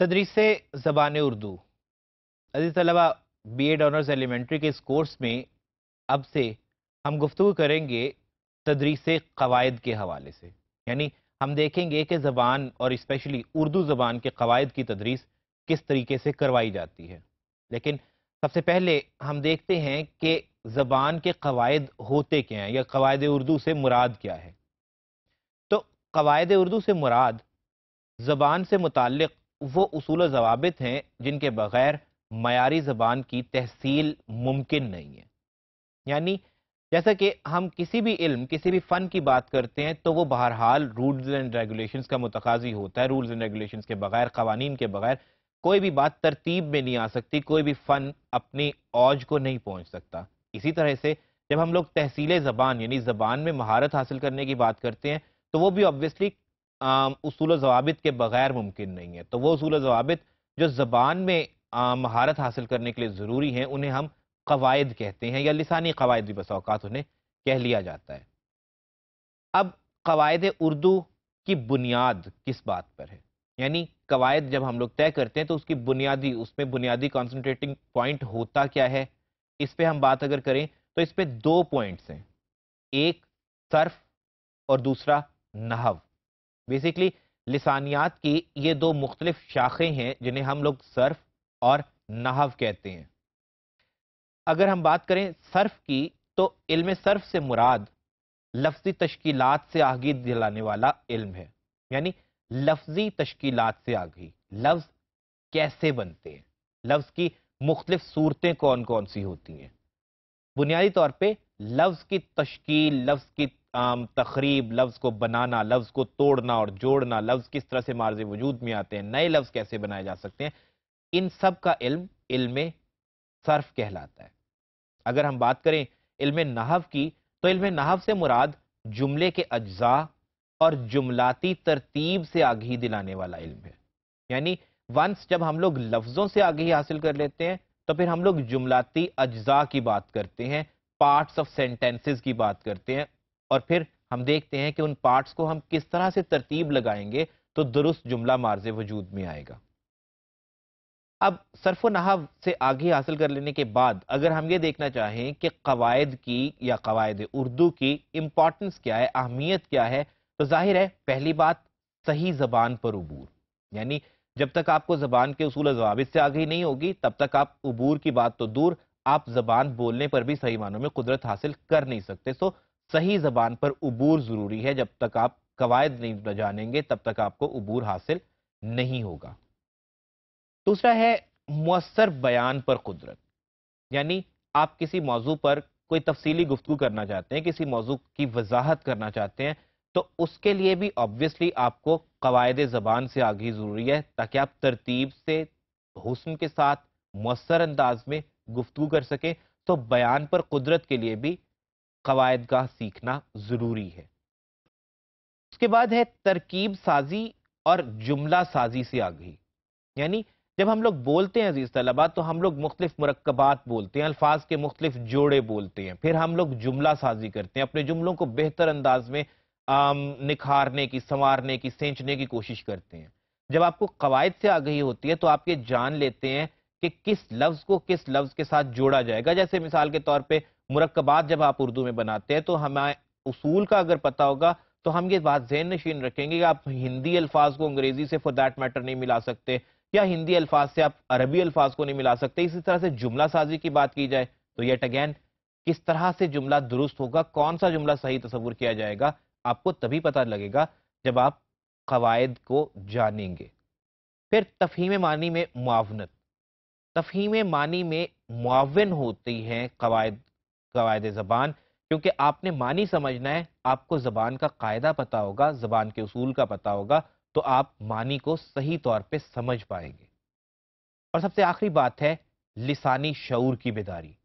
तदरीस ज़बान उर्दू अजी तलबा बी एड ऑनर्स एलिमेंट्री के इस कोर्स में अब से हम गुफ्तु करेंगे तदरीस कवायद के हवाले से यानी हम देखेंगे कि ज़बान और इस्पेशली उर्दू ज़बान के कवायद की तदरीस किस तरीके से करवाई जाती है लेकिन सबसे पहले हम देखते हैं कि ज़बान के कवायद होते क्या हैं या कवायद उर्दू से मुराद क्या है तो कवायद उर्दू से मुराद ज़बान से मुतक़ वो असूल जवाबित हैं जिनके बगैर मयारी ज़बान की तहसील मुमकिन नहीं है यानी जैसा कि हम किसी भी इल्म किसी भी फ़न की बात करते हैं तो वो बहरहाल रूल्स एंड रेगुलेशंस का मुतकाजी होता है रूल्स एंड रेगुलेशंस के बगैर कवानीन के बगैर कोई भी बात तरतीब में नहीं आ सकती कोई भी फ़न अपनी औज को नहीं पहुंच सकता इसी तरह से जब हम लोग तहसील ज़बान यानी ज़बान में महारत हासिल करने की बात करते हैं तो वो भी ऑब्वियसली उसूल जवाबित के बगैर मुमकिन नहीं है तो वो उसूल जवाबित जो ज़बान में महारत हासिल करने के लिए ज़रूरी हैं उन्हें हम कवायद कहते हैं या लसानी कवायद भी अवकात उन्हें कह लिया जाता है अब कवायद उर्दू की बुनियाद किस बात पर है यानी कवायद जब हम लोग तय करते हैं तो उसकी बुनियादी उसमें बुनियादी कॉन्सनट्रेटिंग पॉइंट होता क्या है इस पर हम बात अगर करें तो इस पर दो पॉइंट्स हैं एक सर्फ और दूसरा नहव बेसिकली लसानियात की ये दो मुख्तलिफ शाखें हैं जिन्हें हम लोग सर्फ और नहव कहते हैं अगर हम बात करें सर्फ की तो इल्म सर्फ से मुराद लफ्जी तश्कीलात से आगी दिलाने वाला इल्म है यानी लफ्जी तश्कीलात से आगी लफ्ज कैसे बनते हैं लफ्ज की मुख्तलिफ सूरतें कौन कौन सी होती हैं बुनियादी तौर पे लफ्ज की तश्कील लफ्ज की आम तकरीब लफ्ज़ को बनाना लफ्ज़ को तोड़ना और जोड़ना लफ्ज़ किस तरह से मार्ज वजूद में आते हैं नए लफ्ज़ कैसे बनाए जा सकते हैं इन सब का इल्म इल्म सर्फ कहलाता है अगर हम बात करें इल्म नहव की तो इल्म नहव से मुराद जुमले के अज्जा और जुमलाती तरतीब से आगही दिलाने वाला इल्म है यानी वंस जब हम लोग लफ्ज़ों से आगही हासिल कर लेते हैं तो फिर हम लोग जुमलाती अज्जा की बात करते हैं पार्ट्स ऑफ सेंटेंसेस की बात करते हैं और फिर हम देखते हैं कि उन पार्ट्स को हम किस तरह से तरतीब लगाएंगे तो दुरुस्त जुमला मार्ज वजूद में आएगा अब सरफ नहव से आगे हासिल कर लेने के बाद अगर हम ये देखना चाहें कि कवायद की या कवायद उर्दू की इम्पॉर्टेंस क्या है अहमियत क्या है तो जाहिर है पहली बात सही जबान पर उबूर यानी जब तक आपको जबान के असूल जवाब से आगे नहीं होगी तब तक आप उबूर की बात तो दूर आप जबान बोलने पर भी सही मानों में कुदरत हासिल कर नहीं सकते सो सही ज़बान पर अबूर ज़रूरी है जब तक आप कवायद नहीं जानेंगे तब तक आपको अबूर हासिल नहीं होगा दूसरा है मवसर बयान पर कुदरत यानी आप किसी मौजू पर कोई तफसीली गुफ्तु करना चाहते हैं किसी मौजू की वजाहत करना चाहते हैं तो उसके लिए भी ऑब्वियसली आपको कवायद ज़बान से आगे ज़रूरी है ताकि आप तरतीब से हुसन के साथ मवसर अंदाज में गुफ्तु कर सकें तो बयान पर कुदरत के लिए भी कवायद का सीखना ज़रूरी है उसके बाद है तरकीब साजी और जुमला साजी से आगही यानी जब हम लोग बोलते हैं अजीज़ तलबा तो हम लोग मुख्तलिफ मरकबात बोलते हैं अल्फाज के मुख्तलिफ जोड़े बोलते हैं फिर हम लोग जुमला साजी करते हैं अपने जुमलों को बेहतर अंदाज में आम, निखारने की संवारने की सेंचने की कोशिश करते हैं जब आपको कवायद से आगही होती है तो आप ये जान लेते हैं कि किस लफ्ज़ को किस लफ्ज़ के साथ जोड़ा जाएगा जैसे मिसाल के तौर पर मुरकबात जब आप उर्दू में बनाते हैं तो हमें उसूल का अगर पता होगा तो हम ये बात जहन नशीन रखेंगे कि आप हिंदी अल्फाज को अंग्रेजी से फॉर दैट मैटर नहीं मिला सकते या हिंदी अल्फाज से आप अरबी अल्फाज को नहीं मिला सकते इसी तरह से जुमला साजी की बात की जाए तो येट अगैन किस तरह से जुमला दुरुस्त होगा कौन सा जुमला सही तस्वूर किया जाएगा आपको तभी पता लगेगा जब आप कवायद को जानेंगे फिर तफहीम मानी में मुआवनत तफहीम मानी में मुआवन होती हैं कवायद कवायद ज़बान क्योंकि आपने मानी समझना है आपको ज़बान का कायदा पता होगा ज़बान के असूल का पता होगा तो आप मानी को सही तौर पर समझ पाएंगे और सबसे आखिरी बात है लिसानी शूर की बेदारी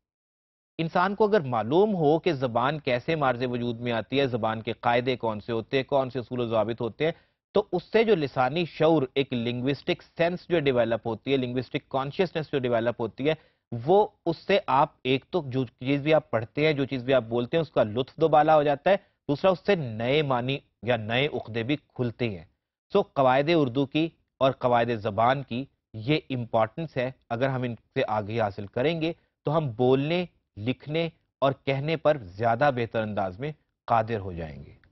इंसान को अगर मालूम हो कि ज़बान कैसे मार्ज वजूद में आती है ज़बान के कायदे कौन से होते हैं कौन से असूल जवाबित होते हैं तो उससे जो लिसानी शौर एक लिंग्विस्टिक सेंस जो डिवेलप होती है लिंग्विस्टिक कॉन्शियसनेस जो डिवेलप होती है वो उससे आप एक तो जो चीज भी आप पढ़ते हैं जो चीज भी आप बोलते हैं उसका लुत्फ दोबाला हो जाता है दूसरा उससे नए मानी या नए उखदे भी खुलते हैं सो कवायद उर्दू की और कवायद ज़बान की ये इम्पॉर्टेंस है अगर हम इनसे आगे हासिल करेंगे तो हम बोलने लिखने और कहने पर ज़्यादा बेहतर अंदाज में कादिर हो जाएंगे